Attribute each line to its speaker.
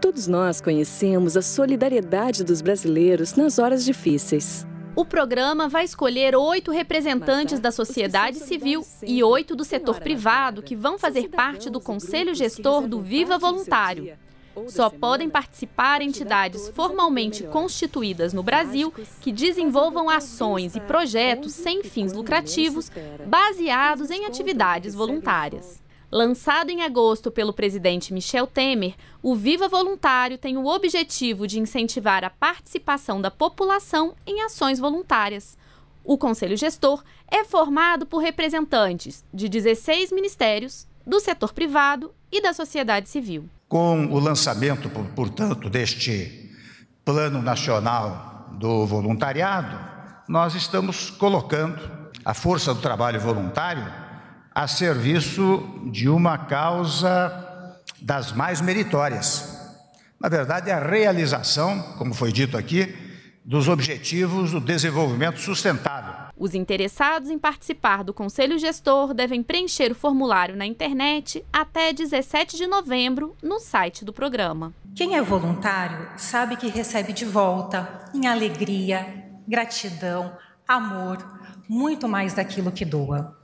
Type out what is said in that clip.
Speaker 1: Todos nós conhecemos a solidariedade dos brasileiros nas horas difíceis. O programa vai escolher oito representantes ah, da sociedade civil e oito do setor privado que vão fazer parte do conselho gestor do Viva Voluntário. Só podem participar entidades formalmente constituídas no Brasil que desenvolvam ações e projetos sem fins lucrativos baseados em atividades voluntárias. Lançado em agosto pelo presidente Michel Temer, o Viva Voluntário tem o objetivo de incentivar a participação da população em ações voluntárias. O Conselho Gestor é formado por representantes de 16 ministérios, do setor privado e da sociedade civil.
Speaker 2: Com o lançamento, portanto, deste Plano Nacional do Voluntariado, nós estamos colocando a força do trabalho voluntário a serviço de uma causa das mais meritórias. Na verdade, é a realização, como foi dito aqui, dos objetivos do desenvolvimento sustentável.
Speaker 1: Os interessados em participar do Conselho Gestor devem preencher o formulário na internet até 17 de novembro no site do programa. Quem é voluntário sabe que recebe de volta, em alegria,
Speaker 2: gratidão, amor, muito mais daquilo que doa.